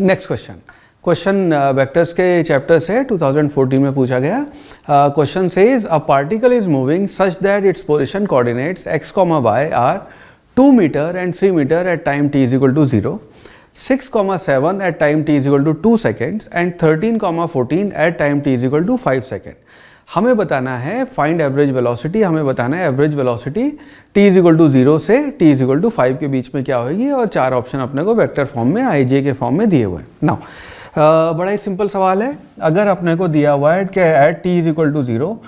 next question question vectors के chapter से 2014 में पूछा गया क्वेश्चन से is a particle is moving such that its position coordinates x comma y are two metre and three metre at time t is equal to zero six comma seven at time t is equal to two seconds and thirteen comma fourteen at time t is equal to five second हमें बताना है find average velocity हमें बताना है average velocity t is equal to zero से t is equal to five के बीच में क्या होगी और चार ऑप्शन अपने को वेक्टर फॉर्म में आई जे के फॉर्म में दिए हुए हैं नाउ बड़ा ही सिंपल सवाल है अगर अपने को दिया हुआ है कि at t is equal to zero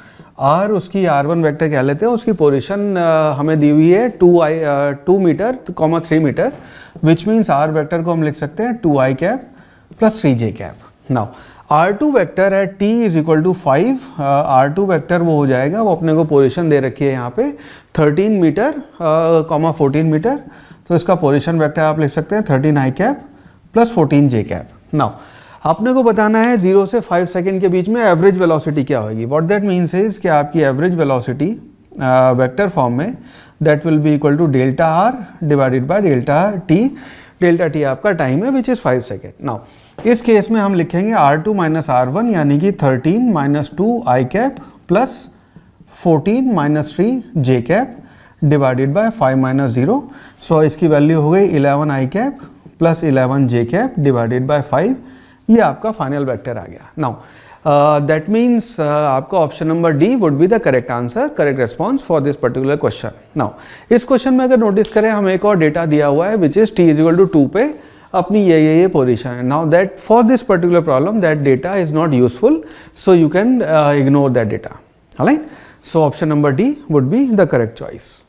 r उसकी आर वन वैक्टर कह लेते हैं उसकी पोजिशन हमें दी हुई है two i two metre comma three metre which means r vector को हम लिख सकते हैं two i cap plus three j cap now r two vector है t is equal to five r two vector वो हो जाएगा वो अपने को पोजिशन दे रखी है यहाँ पे thirteen metre comma fourteen metre तो इसका पोजिशन वैक्टर आप लिख सकते हैं thirteen i cap plus fourteen j cap now आपने को बताना है जीरो से फाइव सेकेंड के बीच में एवरेज वेलोसिटी क्या होगी वॉट दैट मीन्स इज कि आपकी एवरेज वेलोसिटी वैक्टर फॉर्म में that will be equal to delta r divided by delta t delta t e आपका टाइम है which is five second now इस केस में हम लिखेंगे r two minus r one यानी कि thirteen minus two i cap plus fourteen minus three j cap divided by five minus zero so इसकी value हो गई eleven i cap plus eleven J cap divided by five ये आपका final vector आ गया now that uh, means uh, आपका option number d would be the correct answer correct response for this particular question now इस क्वेश्चन में अगर notice करें हमें एक और डेटा दिया हुआ है which is t is equal to two पे अपनी ये ये ये पोजिशन है now that for this particular problem that data is not useful so you can ignore that data right so option number d would be the correct choice